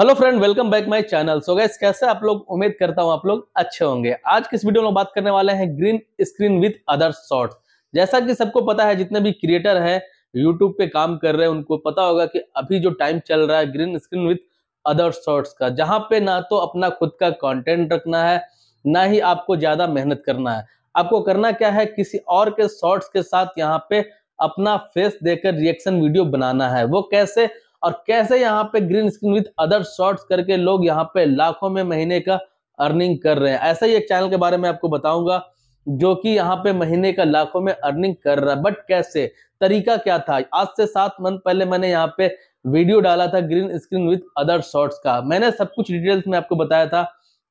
hello friend welcome back my channel so guys कैसे आप लोग उम्मीद करता हूँ आप लोग अच्छे होंगे आज किस वीडियो में बात करने वाले हैं green screen with other short जैसा कि सबको पता है जितने भी क्रिएटर हैं यूट्यूब पे काम कर रहे हैं उनको पता होगा कि अभी जो टाइम चल रहा है green screen with other shorts का जहाँ पे ना तो अपना खुद का कॉन्टेंट रखना है ना ही आपको ज्यादा मेहनत करना है आपको करना क्या है किसी और के शॉर्ट्स के साथ यहाँ पे अपना फेस देकर रिएक्शन वीडियो बनाना है वो कैसे और कैसे यहाँ पे green screen with other shorts करके लोग यहाँ पे लाखों में महीने का अर्निंग कर रहे हैं ऐसा ही एक चैनल के बारे में आपको बताऊंगा जो कि यहाँ पे महीने का लाखों में अर्निंग कर रहा है बट कैसे तरीका क्या था आज से सात मंथ पहले मैंने यहाँ पे वीडियो डाला था green screen with other shorts का मैंने सब कुछ डिटेल्स में आपको बताया था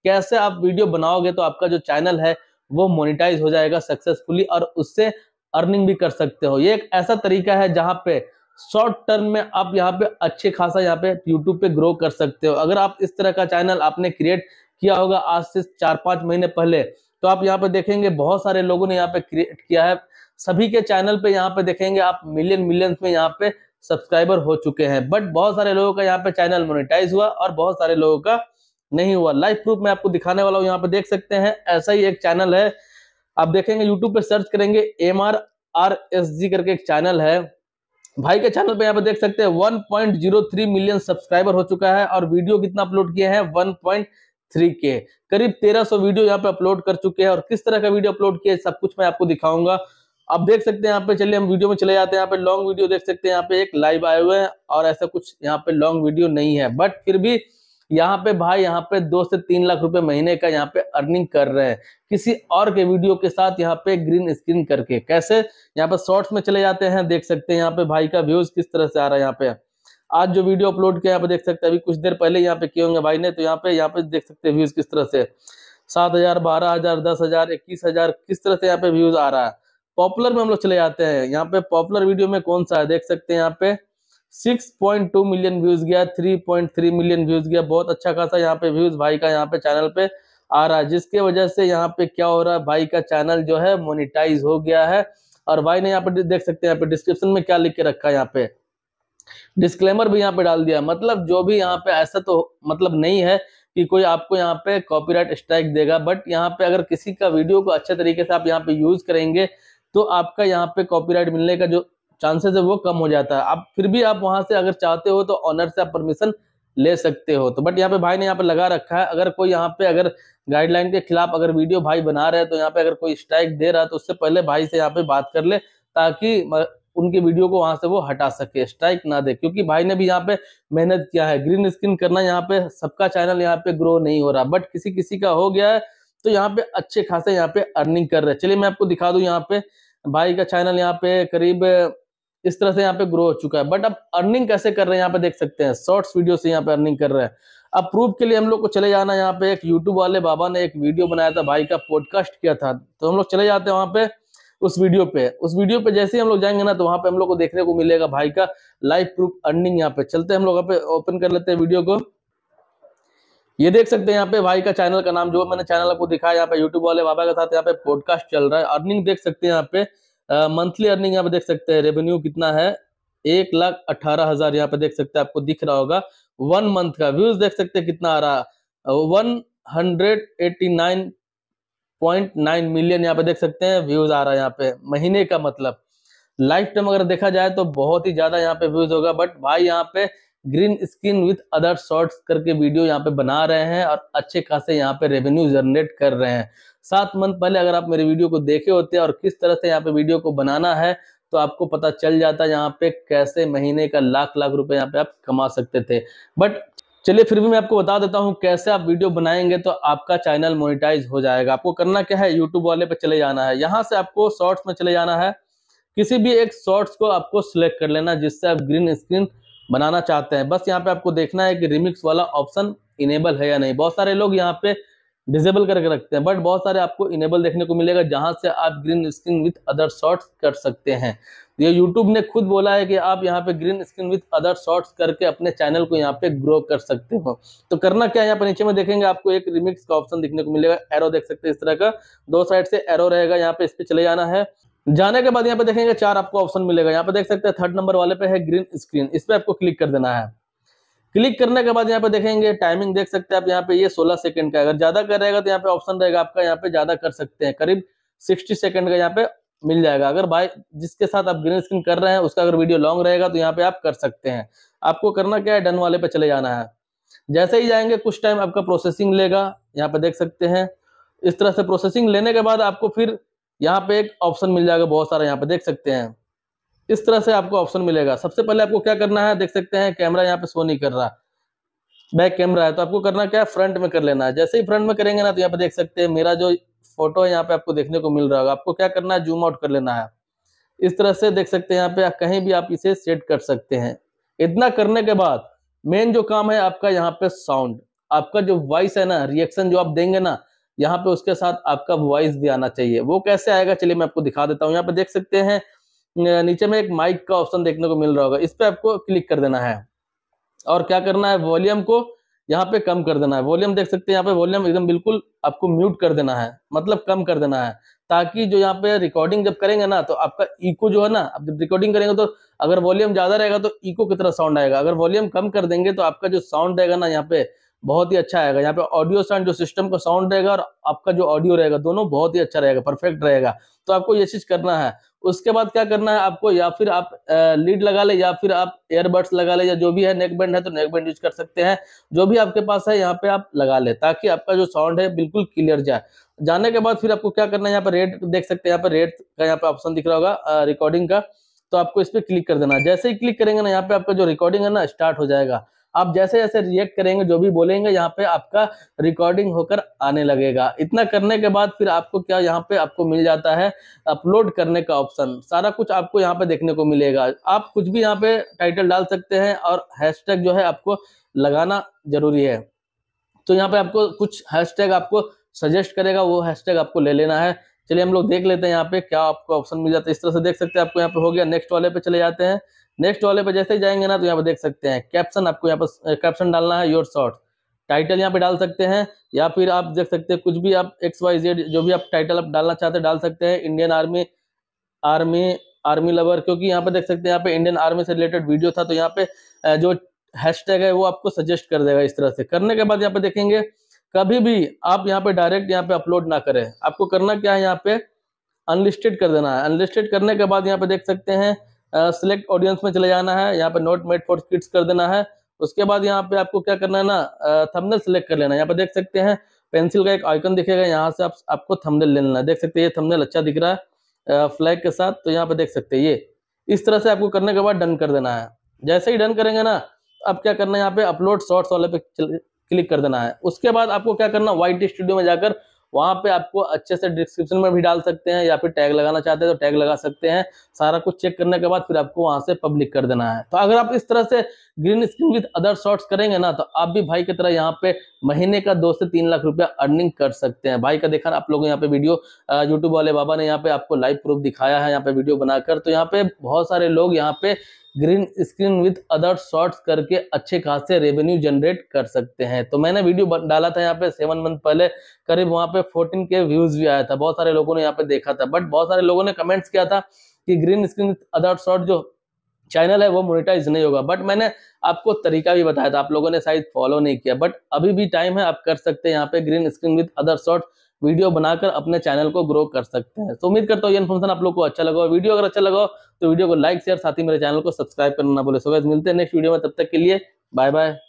कैसे आप वीडियो बनाओगे तो आपका जो चैनल है वो मोनिटाइज हो जाएगा सक्सेसफुली और उससे अर्निंग भी कर सकते हो ये एक ऐसा तरीका है जहाँ पे शॉर्ट टर्म में आप यहाँ पे अच्छे खासा यहाँ पे यूट्यूब पे ग्रो कर सकते हो अगर आप इस तरह का चैनल आपने क्रिएट किया होगा आज से चार पाँच महीने पहले तो आप यहाँ पे देखेंगे बहुत सारे लोगों ने यहाँ पे क्रिएट किया है सभी के चैनल पे यहाँ पे देखेंगे आप मिलियन मिलियंस में यहाँ पे सब्सक्राइबर हो चुके हैं बट बहुत सारे लोगों का यहाँ पे चैनल मोनिटाइज हुआ और बहुत सारे लोगों का नहीं हुआ लाइव प्रूफ में आपको दिखाने वाला हूँ यहाँ पे देख सकते हैं ऐसा ही एक चैनल है आप देखेंगे यूट्यूब पे सर्च करेंगे M R R S G करके एक चैनल है भाई के चैनल पे यहाँ पे देख सकते हैं 1.03 मिलियन सब्सक्राइबर हो चुका है और वीडियो कितना अपलोड किया है 1.3 के करीब 1300 वीडियो यहाँ पे अपलोड कर चुके हैं और किस तरह का वीडियो अपलोड किया है सब कुछ मैं आपको दिखाऊंगा आप देख सकते हैं यहाँ पे चलिए हम वीडियो में चले जाते हैं यहाँ पे लॉन्ग वीडियो देख सकते हैं यहाँ पे एक लाइव आए हुए हैं और ऐसा कुछ यहाँ पे लॉन्ग वीडियो नहीं है बट फिर भी यहाँ पे भाई यहाँ पे दो से तीन लाख रुपए महीने का यहाँ पे अर्निंग कर रहे हैं किसी और के वीडियो के साथ यहाँ पे ग्रीन स्क्रीन करके कैसे यहाँ पे शॉर्ट्स में चले जाते हैं देख सकते हैं यहाँ पे भाई का व्यूज किस तरह से आ रहा है यहाँ पे आज जो वीडियो अपलोड किया यहाँ पे देख सकते हैं अभी कुछ देर पहले यहाँ पे किए होंगे भाई ने तो यहाँ पे यहाँ पे देख सकते हैं व्यूज किस तरह से सात हजार बारह हजार दस हजार इक्कीस हजार किस तरह से यहाँ पे व्यूज आ रहा है पॉपुलर में हम लोग चले जाते हैं यहाँ पे पॉपुलर वीडियो में कौन सा है देख सकते हैं यहाँ पे 6.2 मिलियन व्यूज गया 3.3 मिलियन व्यूज गया बहुत अच्छा खासा यहाँ पे व्यूज भाई का यहाँ पे चैनल पे आ रहा है जिसके वजह से यहाँ पे क्या हो रहा है भाई का चैनल जो है मोनिटाइज हो गया है और भाई ने यहाँ पे देख सकते हैं यहाँ पे डिस्क्रिप्शन में क्या लिख के रखा है यहाँ पे डिस्क्लेमर भी यहाँ पे डाल दिया मतलब जो भी यहाँ पे ऐसा तो मतलब नहीं है कि कोई आपको यहाँ पे कॉपीराइट स्ट्राइक देगा बट यहाँ पे अगर किसी का वीडियो को अच्छे तरीके से आप यहाँ पे यूज करेंगे तो आपका यहाँ पे कॉपीराइट मिलने का जो चांसेस है वो कम हो जाता है आप फिर भी आप वहां से अगर चाहते हो तो ऑनर से आप परमिशन ले सकते हो तो बट यहाँ पे भाई ने यहाँ पे लगा रखा है अगर कोई यहाँ पे अगर गाइडलाइन के खिलाफ अगर वीडियो भाई बना रहे हैं तो यहाँ पे अगर कोई स्ट्राइक दे रहा है तो उससे पहले भाई से यहाँ पे बात कर ले ताकि उनके वीडियो को वहां से वो हटा सके स्ट्राइक ना दे क्योंकि भाई ने भी यहाँ पे मेहनत किया है ग्रीन स्क्रीन करना यहाँ पे सबका चैनल यहाँ पे ग्रो नहीं हो रहा बट किसी किसी का हो गया है तो यहाँ पे अच्छे खासे यहाँ पे अर्निंग कर रहे हैं चलिए मैं आपको दिखा दू यहाँ पे भाई का चैनल यहाँ पे करीब इस तरह से यहाँ पे ग्रो हो चुका है बट अब अर्निंग कैसे कर रहे हैं यहाँ पे देख सकते हैं शॉर्ट्स वीडियो से यहाँ पे अर्निंग कर रहे हैं अब प्रूफ के लिए हम लोग को चले जाना यहाँ पे एक यूट्यूब वाले बाबा ने एक वीडियो बनाया था भाई का पॉडकास्ट किया था तो हम लोग चले जाते हैं वहाँ पे उस वीडियो पे उस वीडियो पे जैसे ही हम लोग जाएंगे ना तो वहाँ पे हम लोग को देखने को मिलेगा भाई का लाइव प्रूफ अर्निंग यहाँ पे चलते हम लोग यहाँ पे ओपन कर लेते हैं वीडियो को ये देख सकते हैं यहाँ पे भाई का चैनल का नाम जो मैंने चैनल को दिखाया यहाँ पे यूट्यूब वाले बाबा के साथ यहाँ पे पॉडकास्ट चल रहा है अर्निंग देख सकते हैं यहाँ पे मंथली अर्निंग यहाँ पे देख सकते हैं रेवेन्यू कितना है एक लाख अठारह हजार यहाँ पे देख सकते हैं आपको दिख रहा होगा वन मंथ का व्यूज देख सकते हैं कितना आ रहा one hundred eighty nine point nine million यहाँ पे देख सकते हैं व्यूज आ रहा है यहाँ पे महीने का मतलब लाइफ टाइम अगर देखा जाए तो बहुत ही ज्यादा यहाँ पे व्यूज होगा बट भाई यहाँ पे green screen with other shorts करके वीडियो यहाँ पे बना रहे हैं और अच्छे खासे यहाँ पे रेवेन्यू जनरेट कर रहे हैं सात मंथ पहले अगर आप मेरे वीडियो को देखे होते और किस तरह से यहाँ पे वीडियो को बनाना है तो आपको पता चल जाता है यहाँ पे कैसे महीने का लाख लाख रुपए यहाँ पे आप कमा सकते थे बट चलिए फिर भी मैं आपको बता देता हूँ कैसे आप वीडियो बनाएंगे तो आपका चैनल मोनिटाइज हो जाएगा आपको करना क्या है यूट्यूब वाले पे चले जाना है यहाँ से आपको शॉर्ट्स में चले जाना है किसी भी एक शॉर्ट्स को आपको सिलेक्ट कर लेना जिससे आप ग्रीन स्क्रीन बनाना चाहते हैं बस यहाँ पे आपको देखना है कि रिमिक्स वाला ऑप्शन इनेबल है या नहीं बहुत सारे लोग यहाँ पे डिजेबल करके रखते हैं बट बहुत सारे आपको इनेबल देखने को मिलेगा जहां से आप green screen with other shorts कर सकते हैं तो ये यूट्यूब ने खुद बोला है कि आप यहाँ पे green screen with other shorts करके अपने चैनल को यहाँ पे ग्रो कर सकते हो तो करना क्या है यहाँ पर नीचे में देखेंगे आपको एक रिमिक्स का ऑप्शन देखने को मिलेगा एरो देख सकते हैं इस तरह का दो साइड से एरो रहेगा यहाँ पे इस पे चले जाना है जाने के बाद यहाँ पे देखेंगे चार आपको ऑप्शन मिलेगा यहाँ पे देख सकते हैं थर्ड नंबर वाले पे है ग्रीन स्क्रीन इस पर आपको क्लिक कर देना है क्लिक करने के बाद यहाँ पे देखेंगे टाइमिंग देख सकते हैं आप यहाँ पे ये 16 सेकंड का अगर ज्यादा कर रहेगा तो यहाँ पे ऑप्शन रहेगा आपका यहाँ पे ज्यादा कर सकते हैं करीब 60 सेकंड का यहाँ पे मिल जाएगा अगर भाई जिसके साथ आप ग्रीन स्क्रीन कर रहे हैं उसका अगर वीडियो लॉन्ग रहेगा तो यहाँ पे आप कर सकते हैं आपको करना क्या है डन वाले पे चले जाना है जैसे ही जाएंगे कुछ टाइम आपका प्रोसेसिंग लेगा यहाँ पे देख सकते हैं इस तरह से प्रोसेसिंग लेने के बाद आपको फिर यहाँ पे एक ऑप्शन मिल जाएगा बहुत सारा यहाँ पे देख सकते हैं इस तरह से आपको ऑप्शन मिलेगा सबसे पहले आपको क्या करना है देख सकते हैं कैमरा यहाँ पे शो नहीं कर रहा बैक कैमरा है तो आपको करना क्या है फ्रंट में कर लेना है जैसे ही फ्रंट में करेंगे ना तो यहाँ पे देख सकते हैं मेरा जो फोटो है यहाँ पे आपको देखने को मिल रहा होगा आपको क्या करना है जूम आउट कर लेना है इस तरह से देख सकते हैं यहाँ पे कहीं भी आप इसे सेट कर सकते हैं इतना करने के बाद मेन जो काम है आपका यहाँ पे साउंड आपका जो वॉइस है ना रिएक्शन जो आप देंगे ना यहाँ पे उसके साथ आपका वॉइस भी आना चाहिए वो कैसे आएगा चलिए मैं आपको दिखा देता हूँ यहाँ पे देख सकते हैं नीचे में एक माइक का ऑप्शन देखने को मिल रहा होगा इस पर आपको क्लिक कर देना है और क्या करना है वॉल्यूम को यहाँ पे कम कर देना है वॉल्यूम देख सकते हैं यहाँ पे वॉल्यूम एकदम बिल्कुल आपको म्यूट कर देना है मतलब कम कर देना है ताकि जो यहाँ पे रिकॉर्डिंग जब करेंगे ना तो आपका इको जो है ना आप जब रिकॉर्डिंग करेंगे तो अगर वॉल्यूम ज्यादा रहेगा तो इको की तरह साउंड आएगा अगर वॉल्यूम कम कर देंगे तो आपका जो साउंड रहेगा ना यहाँ पे बहुत ही अच्छा आएगा यहाँ पे ऑडियो साउंड जो सिस्टम का साउंड रहेगा और आपका जो ऑडियो रहेगा दोनों बहुत ही अच्छा रहेगा परफेक्ट रहेगा तो आपको ये चीज करना है उसके बाद क्या करना है आपको या फिर आप लीड लगा ले या फिर आप एयरबड्स लगा ले या जो भी है नेक बैंड है तो नेक बैंड यूज कर सकते हैं जो भी आपके पास है यहाँ पे आप लगा ले ताकि आपका जो साउंड है बिल्कुल क्लियर जाए जाने के बाद फिर आपको क्या करना है यहाँ पे रेट देख सकते हैं यहाँ पे रेट का यहाँ पे ऑप्शन दिख रहा होगा रिकॉर्डिंग का तो आपको इस पर क्लिक कर देना जैसे ही क्लिक करेंगे ना यहाँ पे आपका जो रिकॉर्डिंग है ना स्टार्ट हो जाएगा आप जैसे जैसे रिएक्ट करेंगे जो भी बोलेंगे यहाँ पे आपका रिकॉर्डिंग होकर आने लगेगा इतना करने के बाद फिर आपको क्या यहाँ पे आपको मिल जाता है अपलोड करने का ऑप्शन सारा कुछ आपको यहाँ पे देखने को मिलेगा आप कुछ भी यहाँ पे टाइटल डाल सकते हैं और हैशटैग जो है आपको लगाना जरूरी है तो यहाँ पे आपको कुछ हैशटैग आपको सजेस्ट करेगा वो हैशटैग आपको ले लेना है चलिए हम लोग देख लेते हैं यहाँ पे क्या आपको ऑप्शन मिल जाता है इस तरह से देख सकते हैं आपको यहाँ पे हो गया नेक्स्ट वाले पे चले जाते हैं नेक्स्ट वाले पे जैसे ही जाएंगे ना तो यहाँ पे देख सकते हैं कैप्शन आपको यहाँ पर कैप्शन डालना है योर शॉर्ट टाइटल यहाँ पे डाल सकते हैं या फिर आप देख सकते हैं कुछ भी आप एक्स वाई जेड जो भी आप टाइटल आप डालना चाहते हैं डाल सकते हैं Indian army army army lover क्योंकि यहाँ पे देख सकते हैं यहाँ पे इंडियन आर्मी से रिलेटेड वीडियो था तो यहाँ पे जो हैशटैग है वो आपको सजेस्ट कर देगा इस तरह से करने के बाद यहाँ पे देखेंगे कभी भी आप यहाँ पे डायरेक्ट यहाँ पे अपलोड ना करें आपको करना क्या है यहाँ पे अनलिस्टेड कर देना है अनलिस्टेड करने के बाद यहाँ पे देख सकते हैं सिलेक्ट uh, ऑडियंस में चले जाना है यहाँ पे नोट मेड फॉर किड्स कर देना है उसके बाद यहाँ पे आपको क्या करना है ना थमनेल सिलेक्ट कर लेना है यहाँ पे देख सकते हैं पेंसिल का एक आइकन दिखेगा यहाँ से आप आपको ले लेना है देख सकते हैं ये थमनेल अच्छा दिख रहा है फ्लैग के साथ तो यहाँ पे देख सकते हैं ये इस तरह से आपको करने के बाद डन कर देना है जैसे ही डन करेंगे ना अब तो क्या करना है यहाँ पे अपलोड शॉर्ट्स वाले पे क्लिक कर देना है उसके बाद आपको क्या करना टी स्टूडियो में जाकर वहां पे आपको अच्छे से डिस्क्रिप्शन में भी डाल सकते हैं या फिर टैग लगाना चाहते हैं तो टैग लगा सकते हैं सारा कुछ चेक करने के बाद फिर आपको वहाँ से पब्लिक कर देना है तो अगर आप इस तरह से green screen with other shorts करेंगे ना तो आप भी भाई की तरह यहाँ पे महीने का दो से तीन लाख रुपया अर्निंग कर सकते हैं भाई का देखा आप लोगों यहाँ पे वीडियो यूट्यूब वाले बाबा ने यहाँ पे आपको लाइव प्रूफ दिखाया है यहाँ पे वीडियो बनाकर तो यहाँ पे बहुत सारे लोग यहाँ पे green screen with other shorts करके अच्छे खासे रेवेन्यू जनरेट कर सकते हैं तो मैंने वीडियो डाला था यहाँ पे सेवन मंथ पहले करीब वहाँ पे फोर्टीन के व्यूज भी आया था बहुत सारे लोगों ने यहाँ पे देखा था बट बहुत सारे लोगों ने कमेंट्स किया था कि green screen with other short जो चैनल है वो मोनिटाइज नहीं होगा बट मैंने आपको तरीका भी बताया था आप लोगों ने शायद फॉलो नहीं किया बट अभी भी टाइम है आप कर सकते हैं यहाँ पे green screen with other short video बनाकर अपने चैनल को ग्रो कर सकते हैं तो उम्मीद करता हूँ ये इन्फॉर्मेशन आप लोग को अच्छा लगा वीडियो अगर अच्छा लगा तो वीडियो को लाइक शेयर साथ ही मेरे चैनल को सब्सक्राइब करना ना भूले सो मिलते हैं नेक्स्ट वीडियो में तब तक के लिए बाय बाय